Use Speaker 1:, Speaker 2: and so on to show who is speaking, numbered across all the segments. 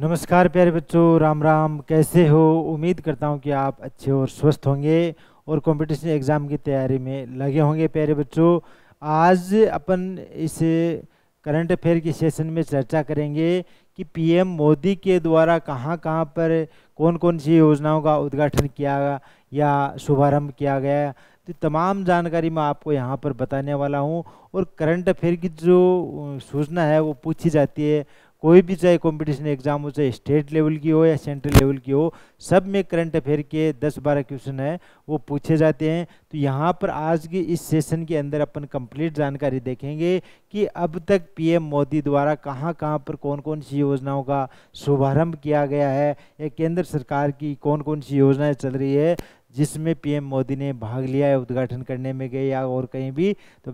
Speaker 1: नमस्कार प्यारे बच्चों राम राम कैसे हो उम्मीद करता हूँ कि आप अच्छे और स्वस्थ होंगे और कंपटीशन एग्ज़ाम की तैयारी में लगे होंगे प्यारे बच्चों आज अपन इस करंट अफेयर के सेशन में चर्चा करेंगे कि पीएम मोदी के द्वारा कहाँ कहाँ पर कौन कौन सी योजनाओं का उद्घाटन किया या शुभारंभ किया गया तो तमाम जानकारी मैं आपको यहाँ पर बताने वाला हूँ और करंट अफेयर की जो सूचना है वो पूछी जाती है कोई भी चाहे कंपटीशन एग्जाम हो चाहे स्टेट लेवल की हो या सेंट्रल लेवल की हो सब में करंट अफेयर के 10-12 क्वेश्चन है वो पूछे जाते हैं तो यहाँ पर आज के इस सेशन के अंदर अपन कंप्लीट जानकारी देखेंगे कि अब तक पीएम मोदी द्वारा कहाँ कहाँ पर कौन कौन सी योजनाओं का शुभारंभ किया गया है या केंद्र सरकार की कौन कौन सी योजनाएँ चल रही है जिसमें पीएम मोदी ने भाग लिया है उद्घाटन करने में गए या और कहीं भी तो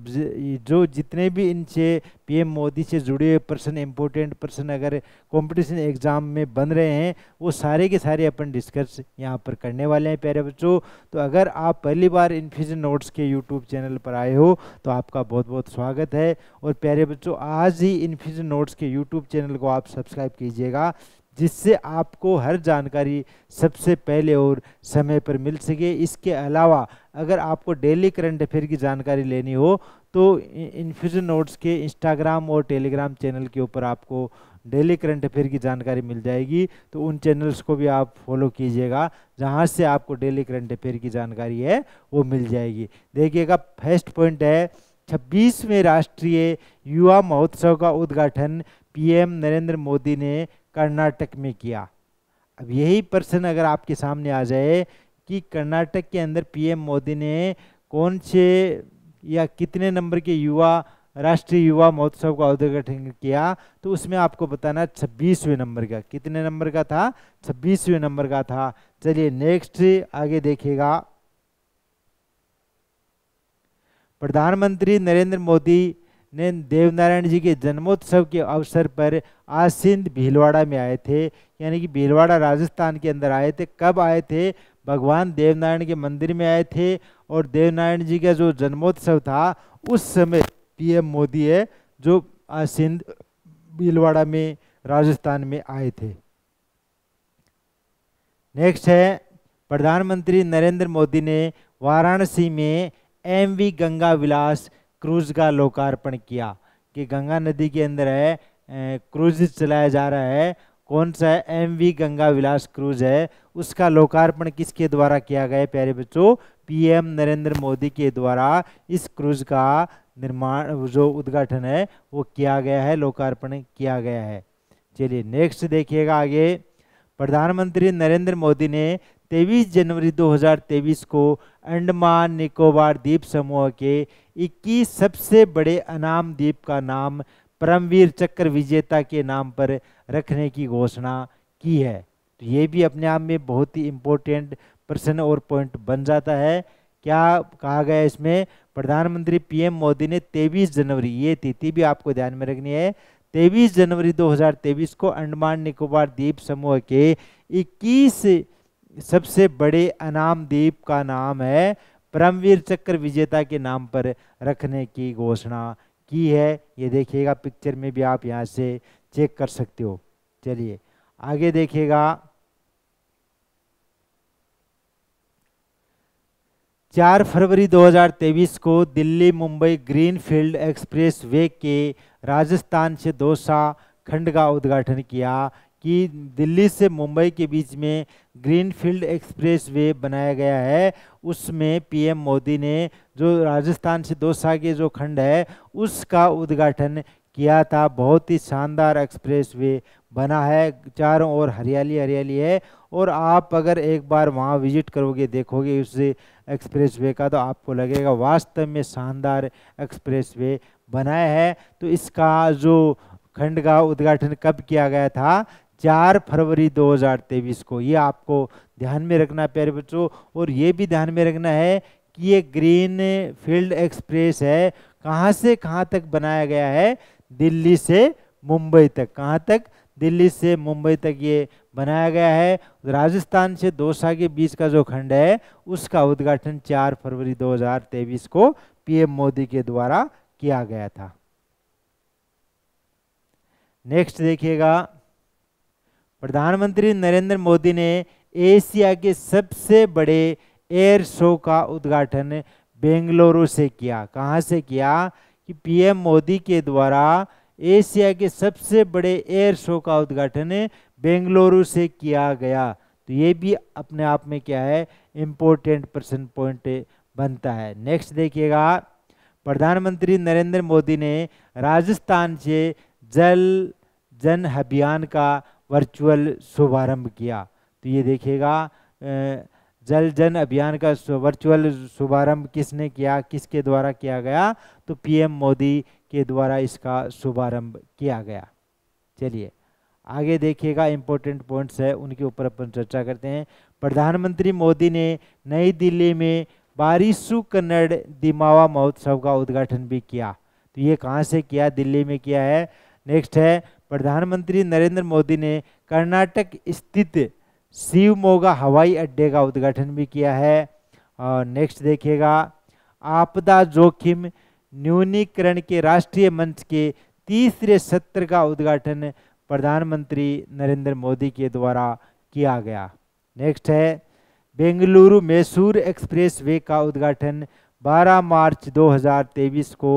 Speaker 1: जो जितने भी इनसे पीएम मोदी से जुड़े हुए पर्सन इम्पोर्टेंट पर्सन अगर कंपटीशन एग्ज़ाम में बन रहे हैं वो सारे के सारे अपन डिस्कस यहाँ पर करने वाले हैं प्यारे बच्चों तो अगर आप पहली बार इन्फ्यूजन नोट्स के यूट्यूब चैनल पर आए हो तो आपका बहुत बहुत स्वागत है और प्यारे बच्चों आज ही इन्फ्यूजन नोट्स के यूट्यूब चैनल को आप सब्सक्राइब कीजिएगा जिससे आपको हर जानकारी सबसे पहले और समय पर मिल सके इसके अलावा अगर आपको डेली करंट अफेयर की जानकारी लेनी हो तो इन्फ्यूजन नोट्स के इंस्टाग्राम और टेलीग्राम चैनल के ऊपर आपको डेली करंट अफेयर की जानकारी मिल जाएगी तो उन चैनल्स को भी आप फॉलो कीजिएगा जहाँ से आपको डेली करंट अफेयर की जानकारी है वो मिल जाएगी देखिएगा फर्स्ट पॉइंट है छब्बीसवें राष्ट्रीय युवा महोत्सव का उद्घाटन पीएम नरेंद्र मोदी ने कर्नाटक में किया अब यही प्रश्न अगर आपके सामने आ जाए कि कर्नाटक के अंदर पीएम मोदी ने कौन से या कितने नंबर के युवा राष्ट्रीय युवा महोत्सव का उद्घाटन किया तो उसमें आपको बताना छब्बीसवें नंबर का कितने नंबर का था छब्बीसवें नंबर का था चलिए नेक्स्ट आगे देखेगा प्रधानमंत्री नरेंद्र मोदी ने देवनारायण जी के जन्मोत्सव के अवसर पर आज सिंध भीलवाड़ा में आए थे यानी कि भीलवाड़ा राजस्थान के अंदर आए थे कब आए थे भगवान देवनारायण के मंदिर में आए थे और देवनारायण जी का जो जन्मोत्सव था उस समय पीएम मोदी है जो आज सिंध भीलवाड़ा में राजस्थान में आए थे नेक्स्ट है प्रधानमंत्री नरेंद्र मोदी ने वाराणसी में एमवी गंगा विलास क्रूज का लोकार्पण किया कि गंगा नदी के अंदर है क्रूज चलाया जा रहा है कौन सा M V Ganga Vilas cruise है उसका लोकार्पण किसके द्वारा किया गया प्यारे बच्चों पीएम नरेंद्र मोदी के द्वारा इस क्रूज का निर्माण जो उद्घाटन है वो किया गया है लोकार्पण किया गया है चलिए नेक्स्ट देखिएगा आगे प्रधानमंत्री नरेंद्र मोदी ने 23 जनवरी 2023 को अंडमान निकोबार द्वीप समूह के 21 सबसे बड़े अनाम द्वीप का नाम परमवीर चक्र विजेता के नाम पर रखने की घोषणा की है तो ये भी अपने आप में बहुत ही इम्पोर्टेंट प्रश्न और पॉइंट बन जाता है क्या कहा गया है इसमें प्रधानमंत्री पीएम मोदी ने 23 जनवरी ये तिथि भी आपको ध्यान में रखनी है 23 जनवरी 2023 को अंडमान निकोबार द्वीप समूह के सबसे बड़े अनामदीप का नाम है परमवीर चक्र विजेता के नाम पर रखने की घोषणा की है ये देखिएगा पिक्चर में भी आप यहाँ से चेक कर सकते हो चलिए आगे देखिएगा चार फरवरी 2023 को Delhi Mumbai greenfield expressway के राजस्थान से दोसा खंड का उद्घाटन किया कि दिल्ली से मुंबई के बीच में ग्रीनफील्ड एक्सप्रेसवे बनाया गया है उसमें पीएम मोदी ने जो राजस्थान से दो सागे जो खंड है उसका उद्घाटन किया था बहुत ही शानदार एक्सप्रेसवे बना है चारों ओर हरियाली हरियाली है और आप अगर एक बार वहाँ विजिट करोगे देखोगे उस वे का तो आपको लगेगा वास्तव में शानदार वे बनाया है तो इसका जो खंड का उद्घाटन कब किया गया था चार फरवरी 2023 को ये आपको ध्यान में रखना प्यारे बच्चों और ये भी ध्यान में रखना है कि ये ग्रीन फील्ड एक्सप्रेस है कहाँ से कहाँ तक बनाया गया है दिल्ली से मुंबई तक कहाँ तक दिल्ली से मुंबई तक ये बनाया गया है राजस्थान से दोसा के बीच का जो खंड है उसका उद्घाटन 4 फरवरी 2023 को पीएम मोदी के द्वारा किया गया था नेक्स्ट देखिएगा प्रधानमंत्री नरेंद्र मोदी ने एशिया के सबसे बड़े एयर शो का उद्घाटन बेंगलुरु से किया कहाँ से किया कि पीएम मोदी के द्वारा एशिया के सबसे बड़े एयर शो का उद्घाटन बेंगलुरु से किया गया तो ये भी अपने आप में क्या है इम्पोर्टेंट पर्सन पॉइंट बनता है नेक्स्ट देखिएगा प्रधानमंत्री नरेंद्र मोदी ने राजस्थान से जल जन अभियान का वर्चुअल शुभारंभ किया तो ये देखिएगा जल जन अभियान का वर्चुअल शुभारंभ किसने किया किसके द्वारा किया गया तो पीएम मोदी के द्वारा इसका शुभारंभ किया गया चलिए आगे देखिएगा इम्पोर्टेंट पॉइंट्स है उनके ऊपर अपन चर्चा करते हैं प्रधानमंत्री मोदी ने नई दिल्ली में बारिशु कन्नड़ दिमावा महोत्सव का उद्घाटन भी किया तो ये कहाँ से किया दिल्ली में किया है नेक्स्ट है प्रधानमंत्री नरेंद्र मोदी ने कर्नाटक स्थित शिवमोगा हवाई अड्डे का उद्घाटन भी किया है और नेक्स्ट देखिएगा आपदा जोखिम न्यूनीकरण के राष्ट्रीय मंच के तीसरे सत्र का उद्घाटन प्रधानमंत्री नरेंद्र मोदी के द्वारा किया गया नेक्स्ट है बेंगलुरु मैसूर एक्सप्रेस वे का उद्घाटन 12 मार्च 2023 को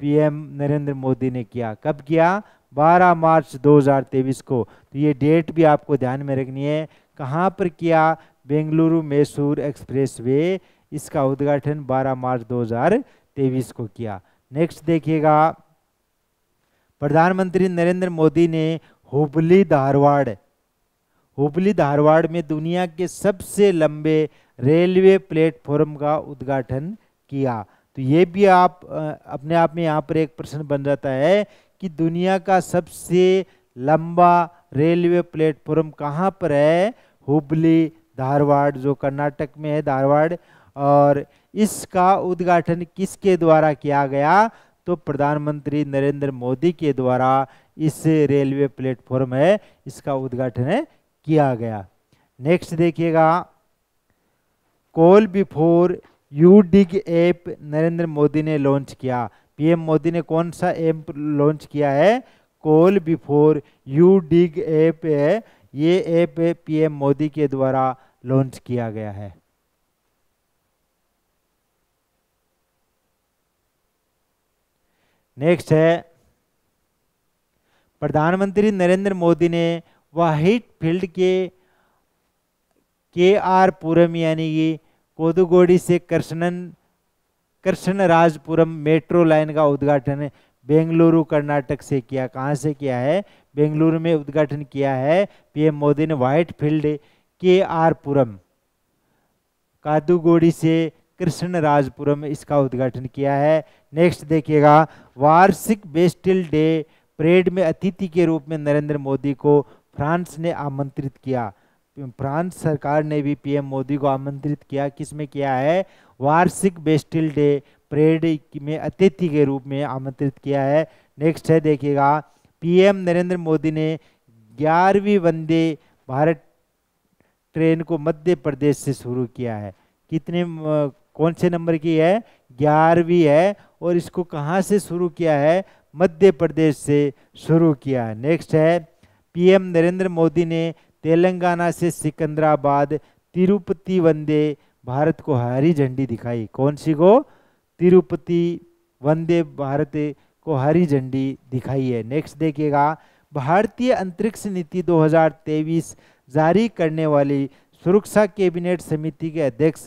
Speaker 1: पीएम नरेंद्र मोदी ने किया कब किया 12 मार्च 2023 को तो ये डेट भी आपको ध्यान में रखनी है कहाँ पर किया बेंगलुरु मैसूर एक्सप्रेसवे इसका उद्घाटन 12 मार्च 2023 को किया नेक्स्ट देखिएगा प्रधानमंत्री नरेंद्र मोदी ने हुबली धारवाड़ हुबली धारवाड़ में दुनिया के सबसे लंबे रेलवे प्लेटफॉर्म का उद्घाटन किया तो ये भी आप अपने आप में यहाँ पर एक प्रश्न बन जाता है कि दुनिया का सबसे लंबा रेलवे प्लेटफॉर्म कहाँ पर है हुबली धारवाड़ जो कर्नाटक में है धारवाड़ और इसका उद्घाटन किसके द्वारा किया गया तो प्रधानमंत्री नरेंद्र मोदी के द्वारा इस रेलवे प्लेटफॉर्म है इसका उद्घाटन किया गया नेक्स्ट देखिएगा call before you dig app Narendra Modi ने लॉन्च किया पीएम मोदी ने कौन सा ऐप लॉन्च किया है call before you dig app है ये ऐप पीएम मोदी के द्वारा लॉन्च किया गया है नेक्स्ट है प्रधानमंत्री नरेंद्र मोदी ने वाहिट फील्ड के के आर पुरम यानी कि कोदुगोड़ी से कृष्णन कृष्णराजपुरम मेट्रो लाइन का उद्घाटन बेंगलुरु कर्नाटक से किया कहाँ से किया है बेंगलुरु में उद्घाटन किया है पीएम मोदी ने Whitefield K R Puram Kadugodi से कृष्णराजपुरम इसका उद्घाटन किया है नेक्स्ट देखिएगा वार्षिक बेस्टिल डे परेड में अतिथि के रूप में नरेंद्र मोदी को फ्रांस ने आमंत्रित किया फ्रांस सरकार ने भी पीएम मोदी को आमंत्रित किया किसमें किया है वार्षिक बेस्टिल डे परेड में अतिथि के रूप में आमंत्रित किया है नेक्स्ट है देखिएगा पीएम नरेंद्र मोदी ने ग्यारहवीं वंदे भारत ट्रेन को मध्य प्रदेश से शुरू किया है कितने कौन से नंबर की है ग्यारहवीं है और इसको कहाँ से शुरू किया है मध्य प्रदेश से शुरू किया है नेक्स्ट है पीएम नरेंद्र मोदी ने तेलंगाना से सिकंदराबाद तिरुपति वंदे भारत को हरी झंडी दिखाई कौन सी को तिरुपति वंदे भारत को हरी झंडी दिखाई है नेक्स्ट देखिएगा भारतीय अंतरिक्ष नीति 2023 जारी करने वाली सुरक्षा कैबिनेट समिति के अध्यक्ष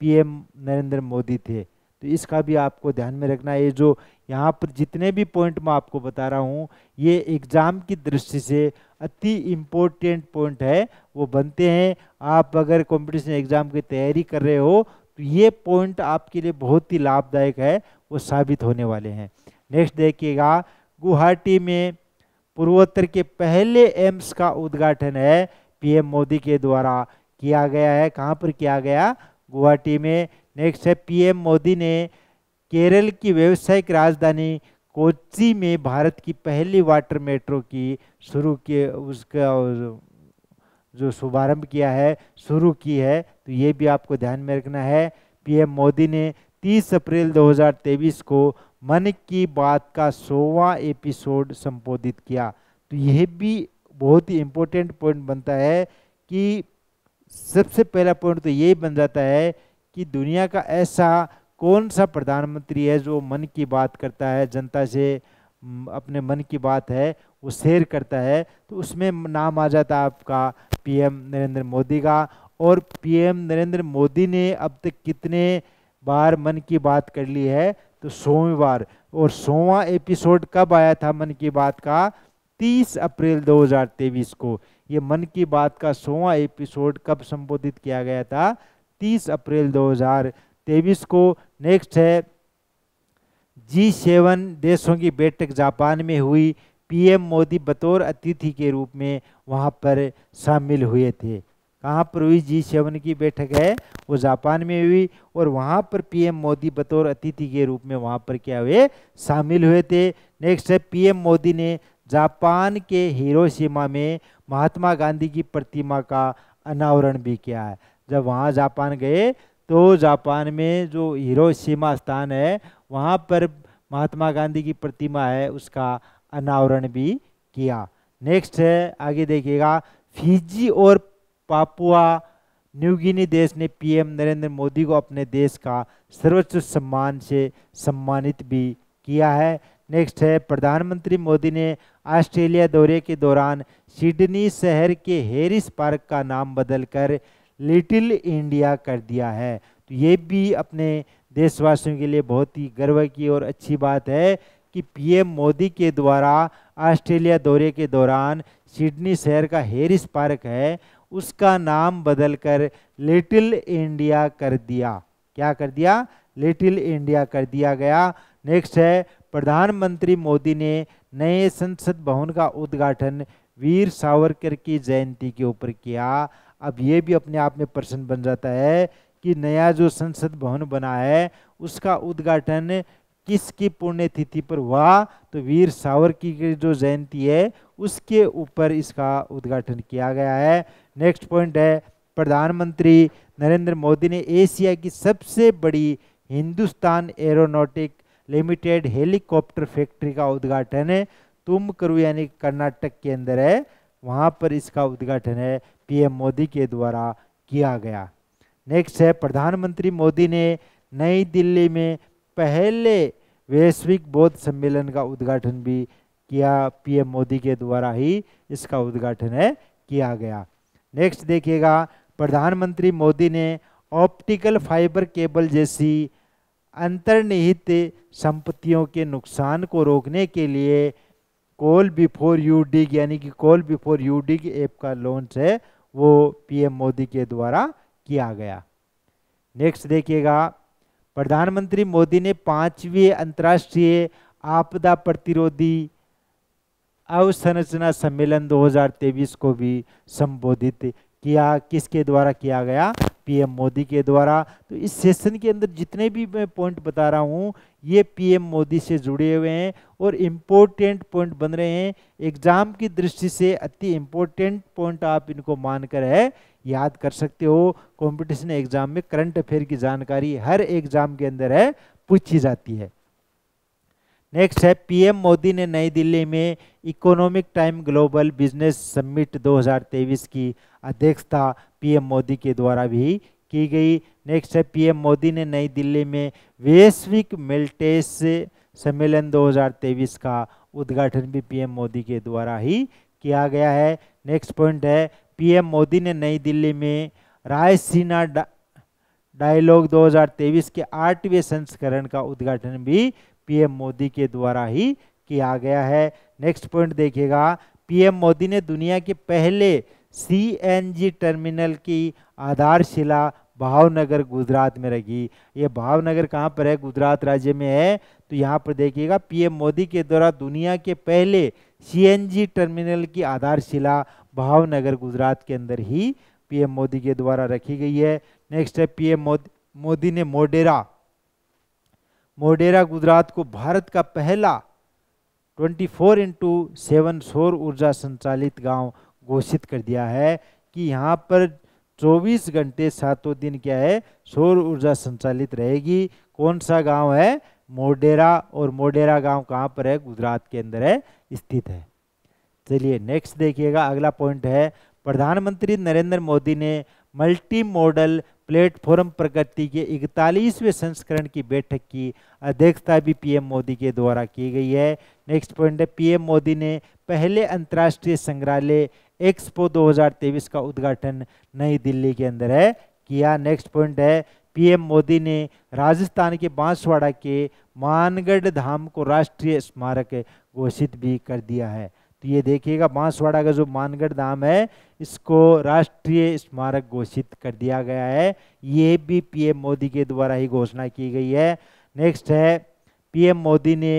Speaker 1: पीएम नरेंद्र मोदी थे तो इसका भी आपको ध्यान में रखना है जो यहाँ पर जितने भी पॉइंट मैं आपको बता रहा हूँ ये एग्ज़ाम की दृष्टि से अति इम्पोर्टेंट पॉइंट है वो बनते हैं आप अगर कंपटीशन एग्ज़ाम की तैयारी कर रहे हो तो ये पॉइंट आपके लिए बहुत ही लाभदायक है वो साबित होने वाले हैं नेक्स्ट देखिएगा गुवाहाटी में पूर्वोत्तर के पहले एम्स का उद्घाटन है पीएम मोदी के द्वारा किया गया है कहाँ पर किया गया गुवाहाटी में नेक्स्ट है पीएम मोदी ने केरल की व्यावसायिक राजधानी कोची में भारत की पहली वाटर मेट्रो की शुरू के उसका जो शुभारंभ किया है शुरू की है तो ये भी आपको ध्यान में रखना है पीएम मोदी ने 30 अप्रैल 2023 को मन की बात का सोवा एपिसोड संबोधित किया तो यह भी बहुत ही इम्पोर्टेंट पॉइंट बनता है कि सबसे पहला पॉइंट तो ये बन जाता है कि दुनिया का ऐसा कौन सा प्रधानमंत्री है जो मन की बात करता है जनता से अपने मन की बात है वो शेयर करता है तो उसमें नाम आ जाता है आपका पीएम नरेंद्र मोदी का और पीएम नरेंद्र मोदी ने अब तक कितने बार मन की बात कर ली है तो सोवी बार और सोवा एपिसोड कब आया था मन की बात का 30 अप्रैल 2023 को ये मन की बात का सोवा एपिसोड कब संबोधित किया गया था 30 अप्रैल तेईस को नेक्स्ट है जी सेवन देशों की बैठक जापान में हुई पीएम मोदी बतौर अतिथि के रूप में वहाँ पर शामिल हुए थे कहाँ पर हुई जी सेवन की बैठक है वो जापान में हुई और वहाँ पर पीएम मोदी बतौर अतिथि के रूप में वहाँ पर क्या हुए शामिल हुए थे नेक्स्ट है पीएम मोदी ने जापान के हिरोशिमा में महात्मा गांधी की प्रतिमा का अनावरण भी किया है जब वहाँ जापान गए तो जापान में जो सीमा स्थान है वहाँ पर महात्मा गांधी की प्रतिमा है उसका अनावरण भी किया नेक्स्ट है आगे देखिएगा फिजी और पापुआ न्यूगिनी देश ने पीएम नरेंद्र मोदी को अपने देश का सर्वोच्च सम्मान से सम्मानित भी किया है नेक्स्ट है प्रधानमंत्री मोदी ने ऑस्ट्रेलिया दौरे के दौरान सिडनी शहर के हेरिस पार्क का नाम बदलकर कर लिटिल इंडिया कर दिया है तो ये भी अपने देशवासियों के लिए बहुत ही गर्व की और अच्छी बात है कि पीएम मोदी के द्वारा ऑस्ट्रेलिया दौरे के दौरान सिडनी शहर का हेरिस पार्क है उसका नाम बदलकर लिटिल इंडिया कर दिया क्या कर दिया लिटिल इंडिया कर दिया गया नेक्स्ट है प्रधानमंत्री मोदी ने नए संसद भवन का उद्घाटन वीर सावरकर की जयंती के ऊपर किया अब ये भी अपने आप में प्रश्न बन जाता है कि नया जो संसद भवन बना है उसका उद्घाटन किसकी पुण्यतिथि पर हुआ तो वीर सावरकी की जो जयंती है उसके ऊपर इसका उद्घाटन किया गया है नेक्स्ट पॉइंट है प्रधानमंत्री नरेंद्र मोदी ने एशिया की सबसे बड़ी Hindustan aeronautic limited helicopter factory का उद्घाटन तुमकरू यानी कर्नाटक के अंदर है वहाँ पर इसका उद्घाटन है पीएम मोदी के द्वारा किया गया नेक्स्ट है प्रधानमंत्री मोदी ने नई दिल्ली में पहले वैश्विक बौद्ध सम्मेलन का उद्घाटन भी किया पीएम मोदी के द्वारा ही इसका उद्घाटन है किया गया नेक्स्ट देखिएगा प्रधानमंत्री मोदी ने ऑप्टिकल फाइबर केबल जैसी अंतर्निहित संपत्तियों के नुकसान को रोकने के लिए कॉल बिफोर यू डिग यानी कि call before you dig app का लॉन्च है वो पीएम मोदी के द्वारा किया गया नेक्स्ट देखिएगा प्रधानमंत्री मोदी ने पांचवी अंतर्राष्ट्रीय आपदा प्रतिरोधी अवसंरचना सम्मेलन 2023 को भी संबोधित किया किसके द्वारा किया गया पीएम मोदी के द्वारा तो इस सेशन के अंदर जितने भी मैं पॉइंट बता रहा हूँ ये पीएम मोदी से जुड़े हुए हैं और इम्पोर्टेंट पॉइंट बन रहे हैं एग्जाम की दृष्टि से अति इम्पोर्टेंट पॉइंट आप इनको मानकर है याद कर सकते हो कंपटीशन एग्जाम में करंट अफेयर की जानकारी हर एग्जाम के अंदर है पूछी जाती है नेक्स्ट है पीएम मोदी ने नई दिल्ली में economic time global business summit 2023 की अध्यक्षता पीएम मोदी के द्वारा भी की गई नेक्स्ट है पीएम मोदी ने नई दिल्ली में वैश्विक मिल्टेस सम्मेलन 2023 का उद्घाटन भी पीएम मोदी के द्वारा ही किया गया है नेक्स्ट पॉइंट है पीएम मोदी ने नई दिल्ली में रायसीना डायलॉग 2023 के आठवें संस्करण का उद्घाटन भी पीएम मोदी के द्वारा ही किया गया है नेक्स्ट पॉइंट देखिएगा पीएम मोदी ने दुनिया के पहले सीएनजी टर्मिनल की आधारशिला भावनगर गुजरात में रखी ये भावनगर कहाँ पर है गुजरात राज्य में है तो यहाँ पर देखिएगा पीएम मोदी के द्वारा दुनिया के पहले सीएनजी टर्मिनल की आधारशिला भावनगर गुजरात के अंदर ही पीएम मोदी के द्वारा रखी गई है नेक्स्ट है पीएम मोदी मोदी ने मोडेरा मोडेरा गुजरात को भारत का पहला 24 फोर इंटू सेवन सौर ऊर्जा संचालित गांव घोषित कर दिया है कि यहाँ पर 24 घंटे सातों दिन क्या है सौर ऊर्जा संचालित रहेगी कौन सा गांव है मोडेरा और मोडेरा गांव कहाँ पर है गुजरात के अंदर है स्थित है चलिए नेक्स्ट देखिएगा अगला पॉइंट है प्रधानमंत्री नरेंद्र मोदी ने मल्टी मॉडल प्लेटफॉर्म प्रकृति के इकतालीसवें संस्करण की बैठक की अध्यक्षता भी पीएम मोदी के द्वारा की गई है नेक्स्ट पॉइंट है पीएम मोदी ने पहले अंतर्राष्ट्रीय संग्रहालय एक्सपो 2023 का उद्घाटन नई दिल्ली के अंदर है किया नेक्स्ट पॉइंट है पीएम मोदी ने राजस्थान के बांसवाड़ा के मानगढ़ धाम को राष्ट्रीय स्मारक घोषित भी कर दिया है तो ये देखिएगा बांसवाड़ा का जो मानगढ़ धाम है इसको राष्ट्रीय स्मारक घोषित कर दिया गया है ये भी पीएम मोदी के द्वारा ही घोषणा की गई है नेक्स्ट है पीएम मोदी ने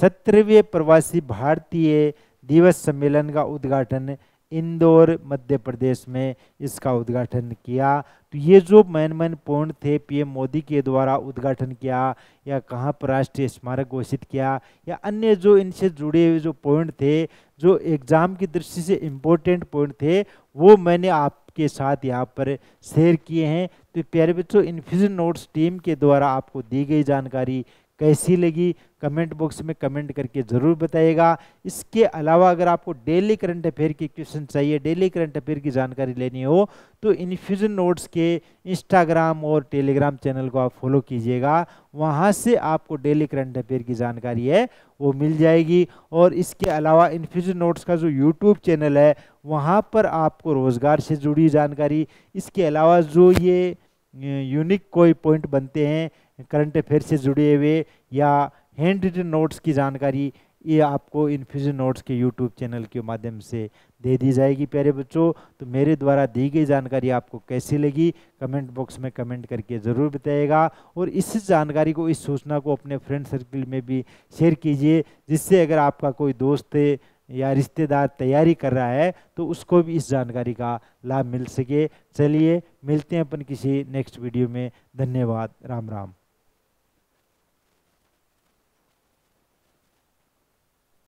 Speaker 1: सत्रहवें प्रवासी भारतीय दिवस सम्मेलन का उद्घाटन इंदौर मध्य प्रदेश में इसका उद्घाटन किया तो ये जो मैन मैन पॉइंट थे पीएम मोदी के द्वारा उद्घाटन किया या कहाँ पर राष्ट्रीय स्मारक घोषित किया या अन्य जो इनसे जुड़े हुए जो पॉइंट थे जो एग्ज़ाम की दृष्टि से इम्पोर्टेंट पॉइंट थे वो मैंने आपके साथ यहाँ पर शेयर किए हैं तो प्यारे बच्चों इन्फ्यूजन नोट्स टीम के द्वारा आपको दी गई जानकारी कैसी लगी कमेंट बॉक्स में कमेंट करके ज़रूर बताइएगा इसके अलावा अगर आपको डेली करंट अफेयर की क्वेश्चन चाहिए डेली करंट अफेयर की जानकारी लेनी हो तो इन्फ्यूज़न नोट्स के इंस्टाग्राम और टेलीग्राम चैनल को आप फॉलो कीजिएगा वहाँ से आपको डेली करंट अफेयर की जानकारी है वो मिल जाएगी और इसके अलावा इन्फ्यूज़न नोट्स का जो यूट्यूब चैनल है वहाँ पर आपको रोज़गार से जुड़ी जानकारी इसके अलावा जो ये यूनिक कोई पॉइंट बनते हैं करंट अफेयर से जुड़े हुए या हैंड रिटन नोट्स की जानकारी ये आपको इन्फ्यूजन नोट्स के यूट्यूब चैनल के माध्यम से दे दी जाएगी प्यारे बच्चों तो मेरे द्वारा दी गई जानकारी आपको कैसी लगी कमेंट बॉक्स में कमेंट करके ज़रूर बताइएगा और इस जानकारी को इस सूचना को अपने फ्रेंड सर्किल में भी शेयर कीजिए जिससे अगर आपका कोई दोस्त या रिश्तेदार तैयारी कर रहा है तो उसको भी इस जानकारी का लाभ मिल सके चलिए मिलते हैं अपन किसी नेक्स्ट वीडियो में धन्यवाद राम राम